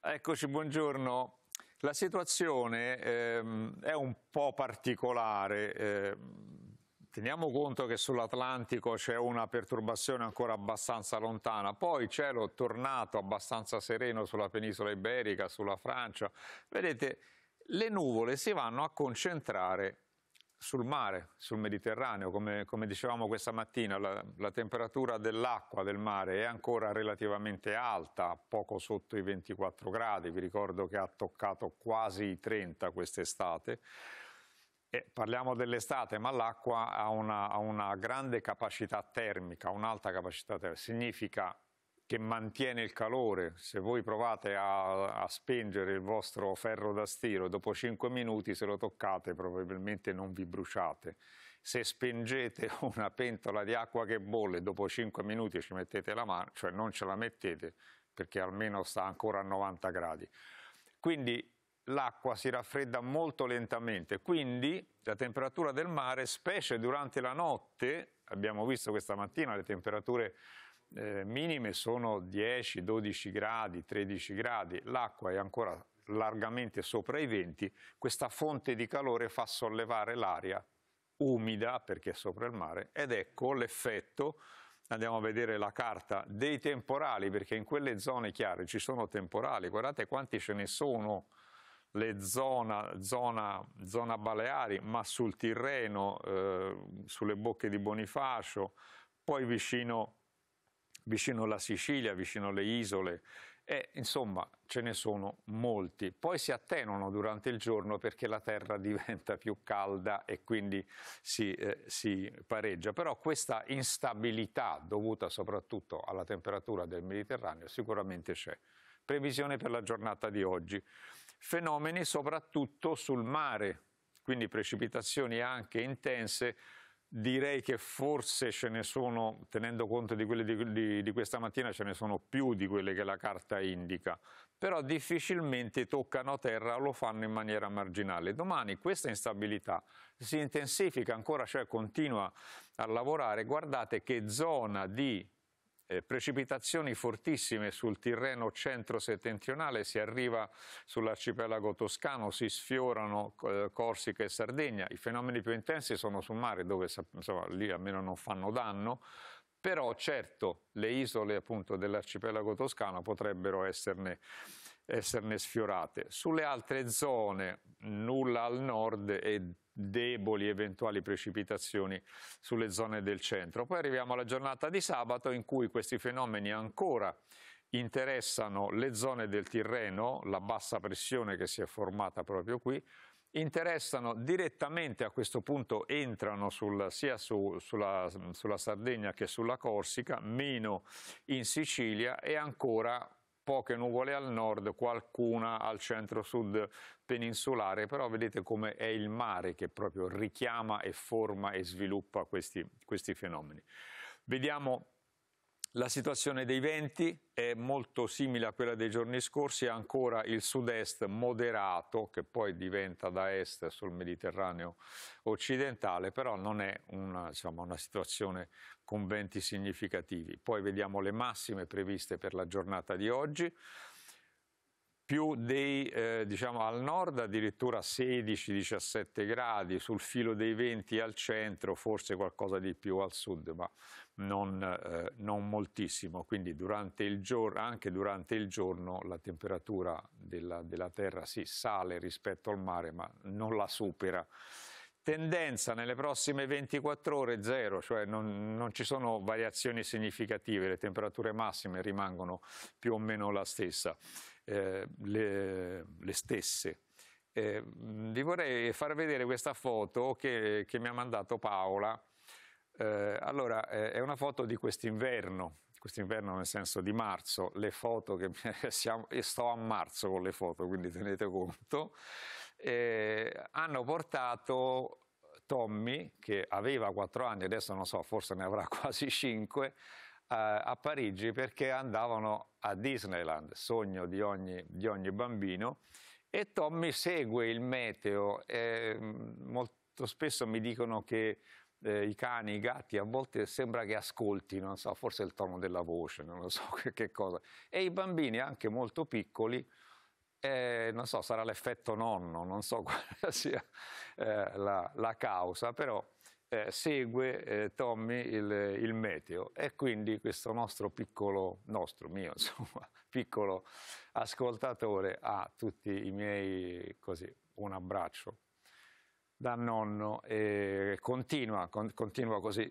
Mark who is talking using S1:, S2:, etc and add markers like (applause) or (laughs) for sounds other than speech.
S1: Eccoci, buongiorno. La situazione ehm, è un po' particolare. Ehm, teniamo conto che sull'Atlantico c'è una perturbazione ancora abbastanza lontana, poi cielo tornato abbastanza sereno sulla penisola iberica, sulla Francia. Vedete, le nuvole si vanno a concentrare sul mare, sul Mediterraneo, come, come dicevamo questa mattina, la, la temperatura dell'acqua del mare è ancora relativamente alta, poco sotto i 24 gradi, vi ricordo che ha toccato quasi i 30 quest'estate. Eh, parliamo dell'estate, ma l'acqua ha una, ha una grande capacità termica, un'alta capacità termica, significa che mantiene il calore. Se voi provate a, a spengere il vostro ferro da stiro, dopo 5 minuti se lo toccate probabilmente non vi bruciate. Se spengete (laughs) una pentola di acqua che bolle, dopo 5 minuti ci mettete la mano, cioè non ce la mettete perché almeno sta ancora a 90 gradi. Quindi l'acqua si raffredda molto lentamente, quindi la temperatura del mare, specie durante la notte, abbiamo visto questa mattina le temperature eh, minime sono 10, 12 gradi, 13 gradi, l'acqua è ancora largamente sopra i 20, questa fonte di calore fa sollevare l'aria umida perché è sopra il mare ed ecco l'effetto andiamo a vedere la carta dei temporali perché in quelle zone chiare ci sono temporali guardate quanti ce ne sono le zona, zona, zona Baleari ma sul Tirreno eh, sulle bocche di Bonifacio poi vicino vicino alla Sicilia, vicino alle isole e insomma ce ne sono molti. Poi si attenuano durante il giorno perché la terra (laughs) diventa più calda e quindi si, eh, si pareggia, però questa instabilità dovuta soprattutto alla temperatura del Mediterraneo sicuramente c'è. Previsione per la giornata di oggi. Fenomeni soprattutto sul mare, quindi precipitazioni anche intense Direi che forse ce ne sono, tenendo conto di quelle di, di, di, questa mattina, ce ne sono più di quelle che la carta indica, però difficilmente toccano terra o lo fanno in maniera marginale. Domani questa instabilità si intensifica ancora, cioè continua a lavorare. Guardate che zona di eh, precipitazioni fortissime sul Tirreno centro-settentrionale, si arriva sull'arcipelago toscano, si sfiorano eh, Corsica e Sardegna. I fenomeni più intensi sono sul mare, dove insomma, lì almeno non fanno danno, però certo le isole dell'arcipelago toscano potrebbero esserne, esserne sfiorate. Sulle altre zone, nulla al nord e deboli eventuali precipitazioni sulle zone del centro. Poi arriviamo alla giornata di sabato in cui questi fenomeni ancora interessano le zone del Tirreno, la bassa pressione che si è formata proprio qui, interessano direttamente a questo punto entrano sul, sia su, sulla, sulla Sardegna che sulla Corsica, meno in Sicilia e ancora poche nuvole al nord, qualcuna al centro-sud peninsulare, però vedete come è il mare che proprio richiama e forma e sviluppa questi, questi fenomeni. Vediamo la situazione dei venti è molto simile a quella dei giorni scorsi, ancora il sud-est moderato, che poi diventa da est sul Mediterraneo occidentale, però non è una, diciamo, una situazione con venti significativi. Poi vediamo le massime previste per la giornata di oggi più dei, eh, diciamo al nord addirittura 16-17 gradi, sul filo dei venti al centro, forse qualcosa di più al sud, ma non, eh, non moltissimo. Quindi durante giorno, anche durante il giorno la temperatura della, della terra si sì, sale rispetto al mare, ma non la supera tendenza nelle prossime 24 ore zero, cioè non, non, ci sono variazioni significative, le temperature massime rimangono più o meno la stessa, eh, le, le, stesse. Eh, vi vorrei far vedere questa foto che, che mi ha mandato Paola. Eh, allora, è una foto di quest'inverno, quest'inverno nel senso di marzo, le foto che (laughs) siamo, e sto a marzo con le foto, quindi tenete conto eh, hanno portato Tommy, che aveva 4 anni, adesso non so, forse ne avrà (laughs) quasi 5, a Parigi perché andavano a Disneyland, sogno di ogni, di ogni bambino, e Tommy segue il meteo. Eh, molto spesso mi dicono che eh, i cani, i gatti, a volte sembra che ascoltino, non so, forse il tono della voce, non lo so (laughs) che, che cosa. E i bambini, anche molto piccoli, eh, non so, sarà l'effetto nonno, non so (laughs) quale sia eh, la, la, causa, però eh, segue eh, Tommy il, il, meteo e quindi questo nostro piccolo, nostro mio (laughs) insomma, piccolo ascoltatore ha tutti i miei, così, un abbraccio da nonno e continua, con, continua così.